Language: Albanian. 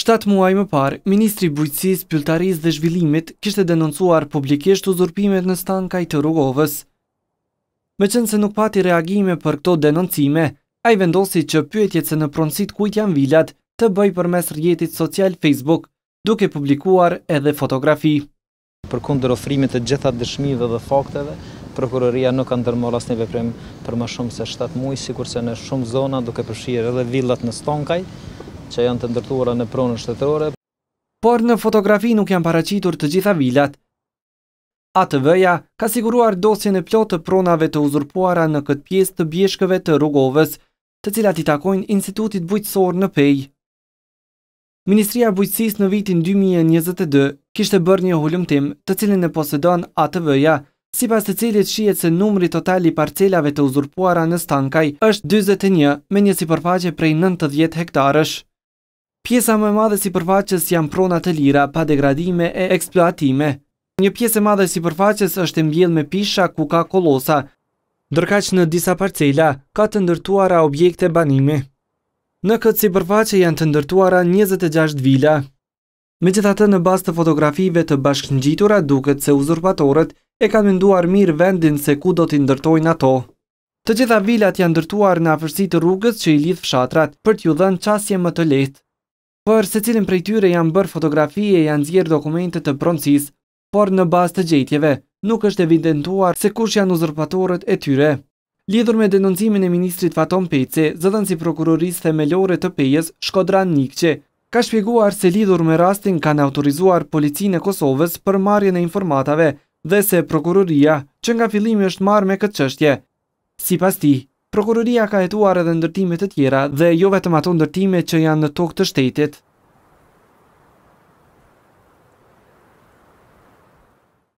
Shtatë muaj më parë, Ministri Bujtësis, Pyltaris dhe Zhvillimit kishte denoncuar publikisht uzurpimet në stanka i të rrugovës. Me qënë se nuk pati reagime për këto denoncime, a i vendosi që pyetjet se në pronsit kujt janë vilat të bëj për mes rjetit social Facebook, duke publikuar edhe fotografi. Për kundër ofrimit e gjithat dëshmive dhe fakteve, Prokuroria nuk kanë dërmor asë një veprim për më shumë se 7 mujë, si kurse në shumë zona duke përshirë edhe villat në stonkaj, që janë të ndërtuara në pronën shtetërore. Por në fotografi nuk janë paracitur të gjitha vilat. ATV-ja ka siguruar dosjen e plotë të pronave të uzurpuara në këtë pjesë të bjeshkëve të rrugovës, të cilat i takojnë Institutit Bujqësor në Pej. Ministria Bujqësis në vitin 2022 kishte bërë një hullumtim të cilin e posedon ATV-ja, si pas të cilit shiet se numri total i parcelave të uzurpuara në Stankaj është 21 me një si përfaqe prej 90 hektarësh. Pjesa më madhe si përfaqës janë prona të lira, pa degradime e eksploatime. Një pjesë e madhe si përfaqës është e mbjellë me pisha ku ka kolosa, dërka që në disa parcela ka të ndërtuara objekte banimi. Në këtë si përfaqë janë të ndërtuara 26 vila. Me gjitha të në bastë të fotografive të bashkë gjitura duket se uzurpatorët e ka mënduar mirë vendin se ku do të ndërtojnë ato. Të gjitha vilat janë ndërtuar në afërsi të rrugës që i lidhë fshatrat për t'ju dhënë qasje më të lehtë. Për se cilin prej tyre janë bërë fotografi e janë zjerë dokumentet të pronsis, por në bas të gjetjeve, nuk është evidentuar se kush janë uzërpatorët e tyre. Lidhur me denoncimin e Ministrit Faton Pece, zëdën si prokuroris themelore të pejës Shkodran Nikqe, ka shpjeguar se lidhur me rastin kanë autorizuar policinë e Kosovës për marje e informatave dhe se prokuroria që nga filimi është marrë me këtë qështje. Si pas ti, Prokuroria ka hetuar edhe ndërtimet e tjera dhe jo vetëm ato ndërtimet që janë në tokë të shtetit,